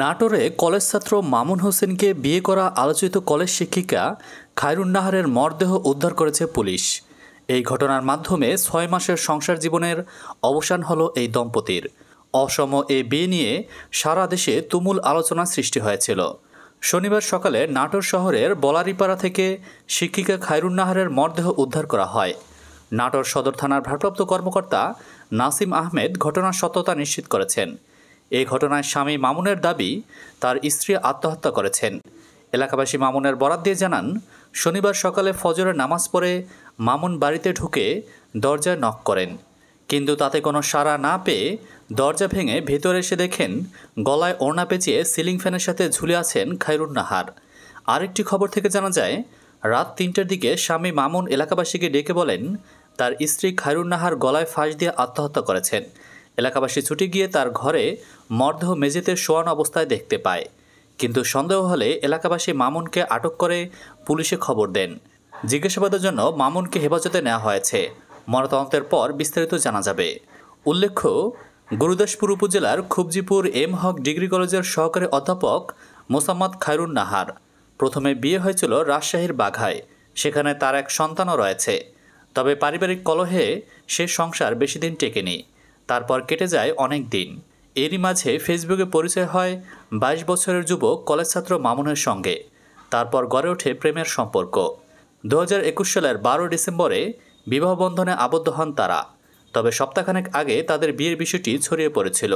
নাটোরে কলেজ ছাত্র মামুন হোসেনকে বিয়ে করা আলোচিত কলেজ শিক্ষিকা খায়রুন্নাহারের মরদেহ উদ্ধার করেছে পুলিশ এই ঘটনার মাধ্যমে ছয় মাসের সংসার জীবনের অবসান হলো এই দম্পতির অসম এ বিয়ে নিয়ে সারা দেশে তুমুল আলোচনা সৃষ্টি হয়েছিল শনিবার সকালে নাটোর শহরের বলারিপাড়া থেকে শিক্ষিকা খায়রুন্নাহারের মরদেহ উদ্ধার করা হয় নাটোর সদর থানার ভারপ্রাপ্ত কর্মকর্তা নাসিম আহমেদ ঘটনার সত্যতা নিশ্চিত করেছেন এ ঘটনায় স্বামী মামুনের দাবি তার স্ত্রী আত্মহত্যা করেছেন এলাকাবাসী মামুনের বরাত দিয়ে জানান শনিবার সকালে ফজরের নামাজ পড়ে মামুন বাড়িতে ঢুকে দরজায় নক করেন কিন্তু তাতে কোনো সাড়া না পেয়ে দরজা ভেঙে ভেতরে এসে দেখেন গলায় ওড়না পেঁচিয়ে সিলিং ফ্যানের সাথে ঝুলে আছেন খাইরুন নাহার আরেকটি খবর থেকে জানা যায় রাত তিনটার দিকে স্বামী মামুন এলাকাবাসীকে ডেকে বলেন তার স্ত্রী খাইরুন নাহার গলায় ফাঁস দিয়ে আত্মহত্যা করেছেন এলাকাবাসী ছুটে গিয়ে তার ঘরে মর্ধ মেঝেতে শোয়ান অবস্থায় দেখতে পায় কিন্তু সন্দেহ হলে এলাকাবাসী মামুনকে আটক করে পুলিশে খবর দেন জিজ্ঞাসাবাদের জন্য মামুনকে হেফাজতে নেওয়া হয়েছে ময়নাতদন্তের পর বিস্তারিত জানা যাবে উল্লেখ্য গুরুদাসপুর উপজেলার খুবজিপুর এম হক ডিগ্রি কলেজের সহকারী অধ্যাপক মোসাম্মদ খায়রুন নাহার প্রথমে বিয়ে হয়েছিল রাজশাহীর বাঘায় সেখানে তার এক সন্তানও রয়েছে তবে পারিবারিক কলহে সে সংসার বেশি দিন টেকেনি তারপর কেটে যায় অনেক দিন এরই মাঝে ফেসবুকে পরিচয় হয় বাইশ বছরের যুবক কলেজ ছাত্র মামুনের সঙ্গে তারপর গড়ে ওঠে প্রেমের সম্পর্ক দু হাজার একুশ সালের বারো ডিসেম্বরে বিবাহবন্ধনে আবদ্ধ হন তারা তবে সপ্তাহখানেক আগে তাদের বিয়ের বিষয়টি ছড়িয়ে পড়েছিল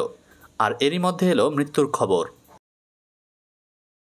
আর এরই মধ্যে এলো মৃত্যুর খবর